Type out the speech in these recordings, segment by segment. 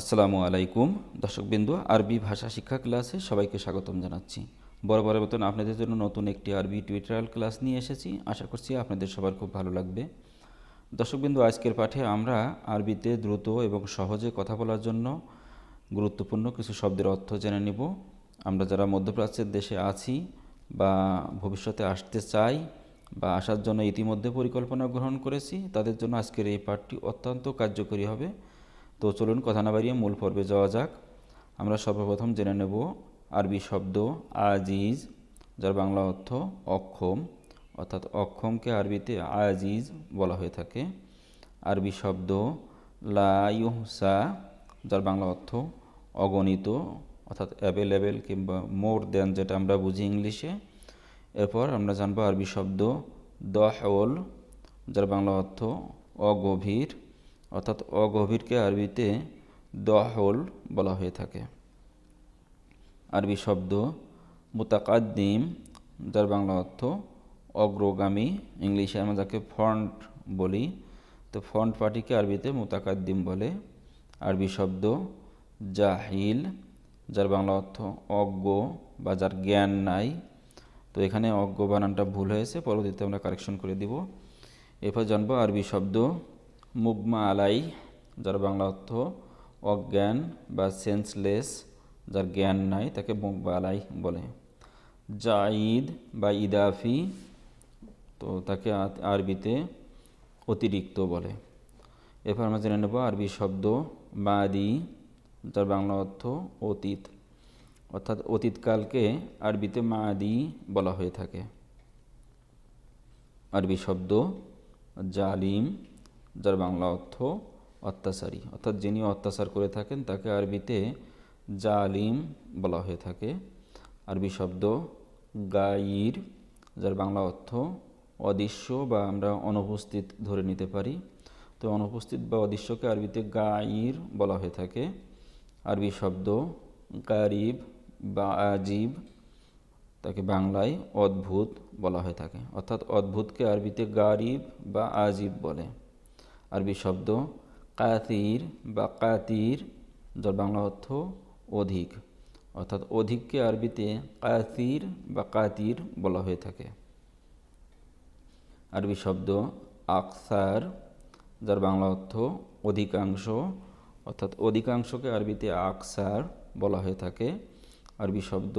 আসসালামু আলাইকুম দর্শকবিন্দু আরবি ভাষা শিক্ষা ক্লাসে সবাইকে স্বাগতম জানাচ্ছি বরাবরের মতন আপনাদের জন্য নতুন একটি আরবি টিউটোরিয়াল ক্লাস নিয়ে এসেছি আশা করছি আপনাদের সবার খুব ভালো লাগবে দর্শকবিন্দু আজকের পাঠে আমরা আরবিতে দ্রুত এবং সহজে কথা বলার জন্য গুরুত্বপূর্ণ কিছু শব্দের অর্থ জেনে নিব আমরা যারা মধ্যপ্রাচ্যের দেশে আছি বা ভবিষ্যতে আসতে চাই বা আসার জন্য ইতিমধ্যে পরিকল্পনা গ্রহণ করেছি তাদের জন্য আজকের এই পাঠটি অত্যন্ত কার্যকরী হবে তো চলুন কথা না বাড়িয়ে মূল পর্বে যাওয়া যাক আমরা সর্বপ্রথম জেনে নেব আরবি শব্দ আজিজ যার বাংলা অর্থ অক্ষম অর্থাৎ অক্ষমকে আরবিতে আজিজ বলা হয়ে থাকে আরবি শব্দ লাইহসা যার বাংলা অর্থ অগণিত অর্থাৎ অ্যাভেলেবেল কিংবা মোর দেন যেটা আমরা বুঝি ইংলিশে এরপর আমরা জানবো আরবি শব্দ দহল যার বাংলা অর্থ অগভীর অর্থাৎ অগভীরকে আরবিতে দহল বলা হয়ে থাকে আরবি শব্দ মোতাকাদ্দিম যার বাংলা অর্থ অগ্রগামী ইংলিশে আমরা যাকে ফ্রন্ট বলি তো ফন্ট পার্টিকে আরবিতে মোতাকাদ্দিম বলে আরবি শব্দ জাহিল যার বাংলা অর্থ অজ্ঞ বা যার জ্ঞান নাই তো এখানে অজ্ঞ বানানটা ভুল হয়েছে পরবর্তীতে আমরা কারেকশন করে দিব এরপর জানবো আরবি শব্দ মুগমা আলাই যার বাংলা অর্থ অজ্ঞান বা সেন্সলেস যার জ্ঞান নাই তাকে মুগমা আলাই বলে জাঈদ বা ইদাফি তো তাকে আরবিতে অতিরিক্ত বলে এরপর আমরা জেনে নেব আরবি শব্দ বাদি যার বাংলা অর্থ অতীত অর্থাৎ অতীতকালকে আরবিতে মাদি বলা হয়ে থাকে আরবি শব্দ জালিম যার বাংলা অর্থ অত্যাচারী অর্থাৎ যিনি অত্যাচার করে থাকেন তাকে আরবিতে জালিম বলা হয়ে থাকে আরবি শব্দ গাইর যার বাংলা অর্থ অদৃশ্য বা আমরা অনুপস্থিত ধরে নিতে পারি তো অনুপস্থিত বা অদৃশ্যকে আরবিতে গাইর বলা হয়ে থাকে আরবি শব্দ গারিব বা আজীব তাকে বাংলায় অদ্ভুত বলা হয়ে থাকে অর্থাৎ অদ্ভুতকে আরবিতে গারিব বা আজীব বলে আরবি শব্দ কাতির বা কাতির যার বাংলা অর্থ অধিক অর্থাৎ অধিককে আরবিতে কাতির বা কাতির বলা হয়ে থাকে আরবি শব্দ আকসার যার বাংলা অর্থ অধিকাংশ অর্থাৎ অধিকাংশকে আরবিতে আকসার বলা হয়ে থাকে আরবি শব্দ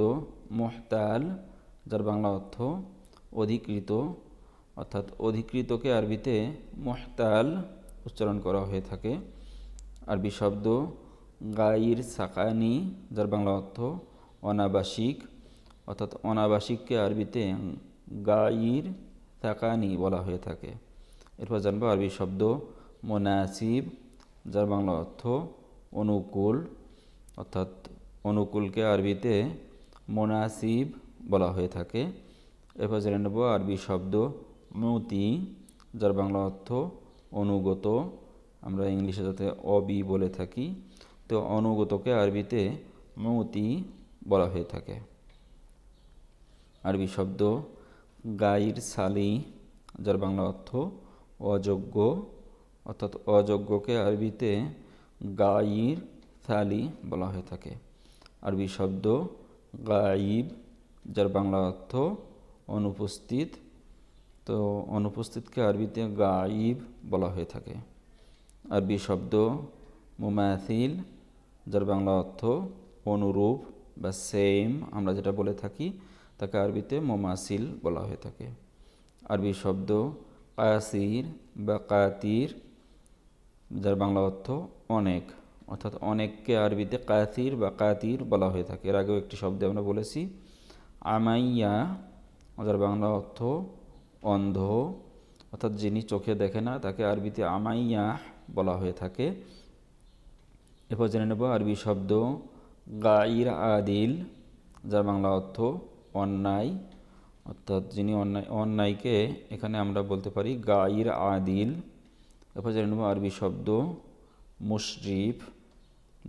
মোহতাল যার বাংলা অর্থ অধিকৃত অর্থাৎ অধিকৃতকে আরবিতে মোহতাল উচ্চারণ করা হয়ে থাকে আরবি শব্দ গাইর সাকানি যার বাংলা অর্থ অনাবাসিক অর্থাৎ অনাবাসিককে আরবিতে গাইর সাকানি বলা হয়ে থাকে এরপর জানবো আরবি শব্দ মোনাসিব যার বাংলা অর্থ অনুকূল অর্থাৎ অনুকূলকে আরবিতে মোনাসিব বলা হয়ে থাকে এরপর জেনে নেব আরবি শব্দ মতি যার বাংলা অর্থ অনুগত আমরা ইংলিশে যাতে অবি বলে থাকি তো অনুগতকে আরবিতে মৌতি বলা হয়ে থাকে আরবি শব্দ গাইর সালি যার বাংলা অর্থ অযোগ্য অর্থাৎ অযোগ্যকে আরবিতে গাইর সালি বলা হয়ে থাকে আরবি শব্দ গাইব যার বাংলা অর্থ অনুপস্থিত তো অনুপস্থিতকে আরবিতে গাইব বলা হয়ে থাকে আরবি শব্দ মুমাথিল যার বাংলা অর্থ অনুরূপ বা সেম আমরা যেটা বলে থাকি তাকে আরবিতে মোমাসিল বলা হয়ে থাকে আরবি শব্দ কায়াসির বা কাতির যার বাংলা অর্থ অনেক অর্থাৎ অনেককে আরবিতে কায়াতির বা কাতির বলা হয়ে থাকে এর আগেও একটি শব্দে আমরা বলেছি আমাইয়া যার বাংলা অর্থ অন্ধ অর্থাৎ যিনি চোখে দেখে না তাকে আরবিতে আমাইয়া বলা হয়ে থাকে এরপর জেনে নেব আরবি শব্দ গাইর আদিল যার বাংলা অর্থ অন্যায় অর্থাৎ যিনি অন্যায় অন্যায়কে এখানে আমরা বলতে পারি গাইর আদিল এরপর জেনে নেব আরবি শব্দ মুশরিফ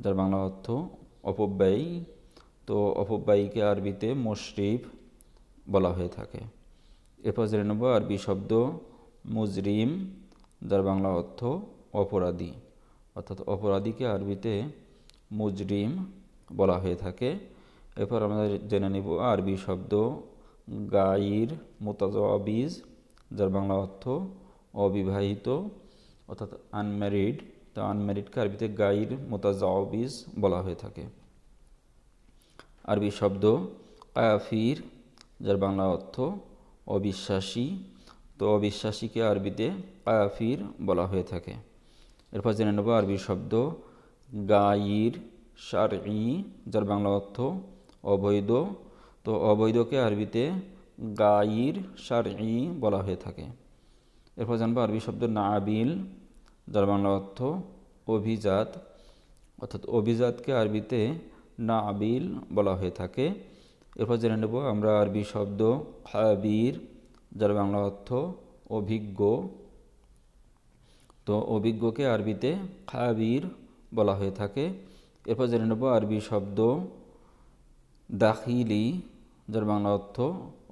যার বাংলা অর্থ অপব্যয়ী তো অপব্যয়ীকে আরবিতে মুশরিফ বলা হয়ে থাকে এরপর জেনে নেব আরবি শব্দ মুজরিম যার বাংলা অর্থ অপরাধী অর্থাৎ অপরাধীকে আরবিতে মুজরিম বলা হয়ে থাকে এরপর আমরা জেনে নেব আরবি শব্দ গাইর মোতাজবিজ যার বাংলা অর্থ অবিবাহিত অর্থাৎ আনম্যারিড তো আনম্যারিডকে আরবিতে গাইর মোতাজবিজ বলা হয়ে থাকে আরবি শব্দ কায়াফির যার বাংলা অর্থ অবিশ্বাসী তো অবিশ্বাসীকে আরবিতে কাফির বলা হয়ে থাকে এরপর জেনে নেব আরবি শব্দ গাইর সার ই যার বাংলা অর্থ অবৈধ তো অবৈধকে আরবিতে গাইর সার ই বলা হয়ে থাকে এরপর জানবো আরবি শব্দ নাবিল যার বাংলা অর্থ অভিজাত অর্থাৎ অভিজাতকে আরবিতে নাবিল বলা হয়ে থাকে এরপর জেনে নেব আমরা আরবি শব্দ হাবির যার বাংলা অর্থ অভিজ্ঞ তো অভিজ্ঞকে আরবিতে খাবির বলা হয়ে থাকে এরপর জেনে নেব আরবি শব্দ দাখিলি যার বাংলা অর্থ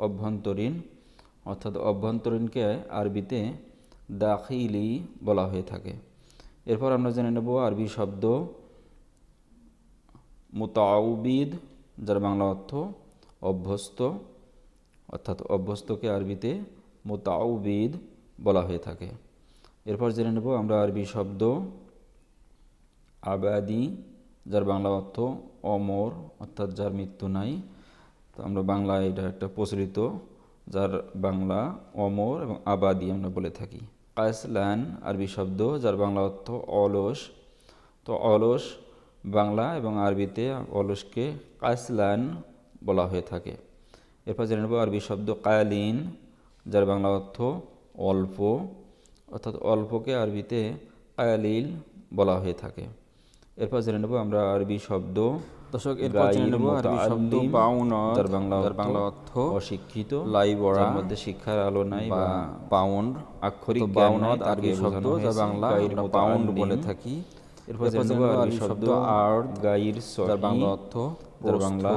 অভ্যন্তরীণ অর্থাৎ অভ্যন্তরীণকে আরবিতে দাখিলি বলা হয়ে থাকে এরপর আমরা জেনে নেব আরবি শব্দ মোতাউবিদ যার বাংলা অর্থ অভ্যস্ত অর্থাৎ অভ্যস্তকে আরবিতে মোতাউবিদ বলা হয়ে থাকে এরপর জেনে নেব আমরা আরবি শব্দ আবাদি যার বাংলা অর্থ অমর অর্থাৎ যার মৃত্যু নাই তো আমরা বাংলায় এটা একটা প্রচলিত যার বাংলা অমর এবং আবাদি আমরা বলে থাকি কায়সলান আরবি শব্দ যার বাংলা অর্থ অলস তো অলস বাংলা এবং আরবিতে অলসকে কায়সলান বলা হয়ে থাকে এরপর জেনে নেব আরবি শব্দ কায়ালিন যার বাংলা অর্থ অল্প অর্থাৎ অল্পকে আরবিতে কায়ালিল বলা হয়ে থাকে এরপর জেনে নেব আমরা আরবি শব্দ দর্শক এরপর বাংলা বাংলা অর্থ অশিক্ষিত মধ্যে শিক্ষার আলো নাই বা পাউন্ড আক্ষরিক বাউনদ আরবি শব্দ বাংলা পাউন্ড বলে থাকি এরপর জেনে নেব আরবি শব্দ আর গাইর বাংলা অর্থ বাংলা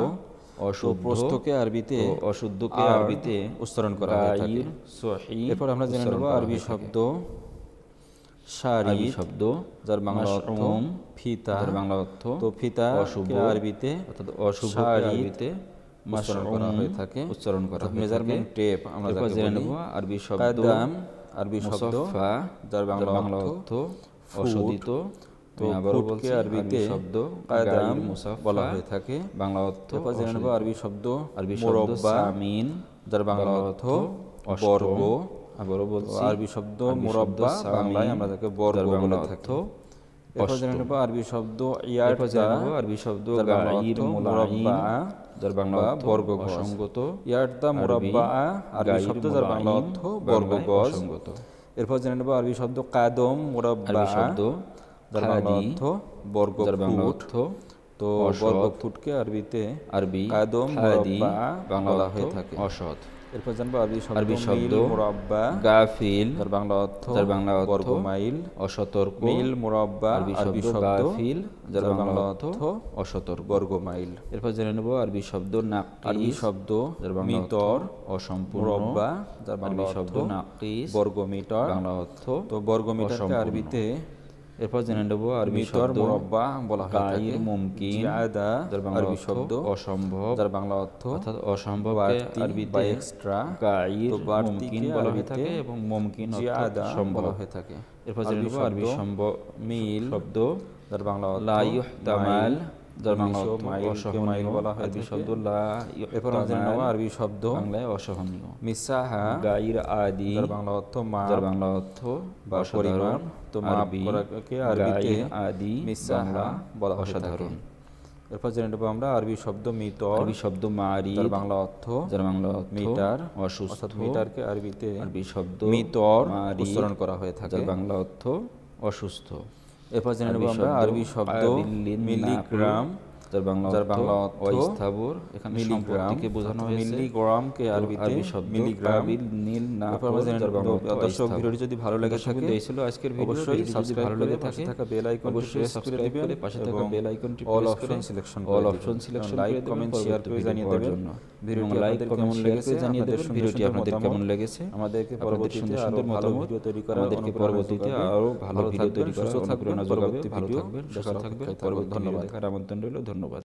প্রস্তকে আরবিতে অশুদ্ধকে আরবিতে উচ্চারণ করা হয় এরপর আমরা জেনে নেব আরবি শব্দ শাড়ি শব্দ যার বাংলা অর্থ ফিতা যার বাংলা অর্থ তো ফিতা অশুভ আরবিতে অর্থাৎ অশুভ আরবিতে উচ্চারণ করা হয়ে থাকে উচ্চারণ করা মেজারমেন্ট টেপ আমরা জেনে নেব আরবি শব্দ আরবি শব্দ যার বাংলা বাংলা অর্থ অশোধিত তো আরবিতে শব্দ বলা হয়ে থাকে বাংলা অর্থ আরবি শব্দ আরবি যার বাংলা অর্থ বর্গ আবারও বলছি আরবি শব্দ বাংলায় আমরা তাকে বর্গ এরপর জেনে নেব আরবি শব্দ ইয়ার্টা আরবি শব্দ গাইর যার বাংলা বর্গ অসঙ্গত আরবি শব্দ যার বাংলা অর্থ বর্গ অসঙ্গত এরপর জেনে নেব আরবি শব্দ কাদম মুরাব্বা শব্দ যার তো বর্গফুটকে আরবিতে আরবি কাদম বাংলা হয়ে থাকে অসৎ এরপর জানবো আরবি শব্দ আরবি শব্দ মুরাব্বা গাফিল তার বাংলা অর্থ তার বাংলা অর্থ বর্গ মাইল অসতর্ক মিল মুরাব্বা আরবি শব্দ গাফিল যার বাংলা অর্থ অসতর্ক বর্গ মাইল এরপর জেনে নেব আরবি শব্দ নাকিস আরবি শব্দ যার বাংলা মিতর অসম্পূর্ণ মুরাব্বা যার বাংলা শব্দ নাকিস বর্গ মিটার বাংলা অর্থ তো বর্গ মিটারকে আরবিতে এরপর জেনে নেব আরবি শব্দ মুরব্বা বলা হয় তাকে মুমকিন আদা বাংলা আরবি শব্দ অসম্ভব যার বাংলা অর্থ অর্থাৎ অসম্ভব আরবি বা এক্সট্রা গাইর মুমকিন বলা হয়ে থাকে এবং মুমকিন আদা সম্ভব হয়ে থাকে এরপর জেনে নেব আরবি সম্ভব মিল শব্দ যার বাংলা লা ইউহতামাল আরবি শব্দ অসাধারণ এরপর জেনে নেবো আমরা আরবি শব্দ মিত আরবি শব্দ মারি বাংলা অর্থ যার বাংলা মিটার অসুস্থ মিটারকে আরবিতে আরবি শব্দ মিতর উচ্চারণ করা হয়ে থাকে বাংলা অর্থ অসুস্থ এরপর জেনে আমরা আরবি শব্দ মিলিগ্রাম বোঝানো না যদি ভালো থাকে আজকের অবশ্যই ভালো থাকে অবশ্যই পাশে bell option selection all option selection জানিয়ে দেবেন কেমন লেগেছে জানিয়ে দেবেন কেমন লেগেছে আমাদেরকে তৈরি করা আমাদেরকে পরবর্তীতে আরো ভালো তৈরি করা অনুপ্রেরণা ধন্যবাদ ধন্যবাদ ধন্যবাদ